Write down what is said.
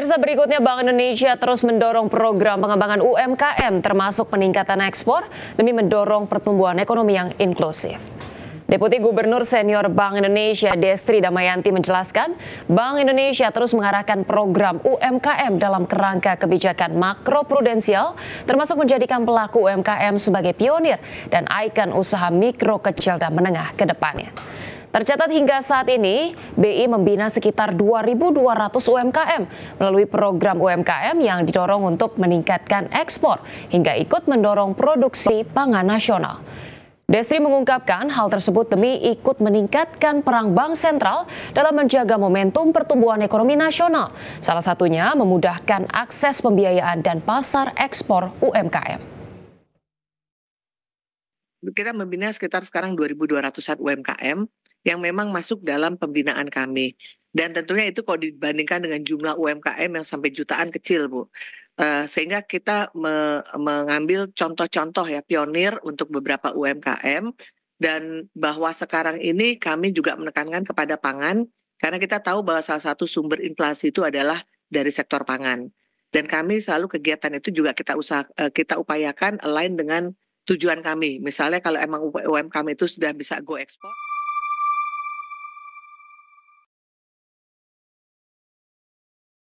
Pemirsa berikutnya Bank Indonesia terus mendorong program pengembangan UMKM termasuk peningkatan ekspor demi mendorong pertumbuhan ekonomi yang inklusif. Deputi Gubernur Senior Bank Indonesia Destri Damayanti menjelaskan, Bank Indonesia terus mengarahkan program UMKM dalam kerangka kebijakan makro prudensial, termasuk menjadikan pelaku UMKM sebagai pionir dan ikon usaha mikro, kecil, dan menengah ke depannya. Tercatat hingga saat ini, BI membina sekitar 2.200 UMKM melalui program UMKM yang didorong untuk meningkatkan ekspor hingga ikut mendorong produksi pangan nasional. Desri mengungkapkan hal tersebut demi ikut meningkatkan perang bank sentral dalam menjaga momentum pertumbuhan ekonomi nasional. Salah satunya memudahkan akses pembiayaan dan pasar ekspor UMKM kita membina sekitar sekarang 2.200-an UMKM yang memang masuk dalam pembinaan kami. Dan tentunya itu kalau dibandingkan dengan jumlah UMKM yang sampai jutaan kecil, Bu. Eh, sehingga kita mengambil contoh-contoh ya pionir untuk beberapa UMKM dan bahwa sekarang ini kami juga menekankan kepada pangan karena kita tahu bahwa salah satu sumber inflasi itu adalah dari sektor pangan dan kami selalu kegiatan itu juga kita usah eh, kita upayakan lain dengan tujuan kami. Misalnya kalau emang UMKM itu sudah bisa go ekspor.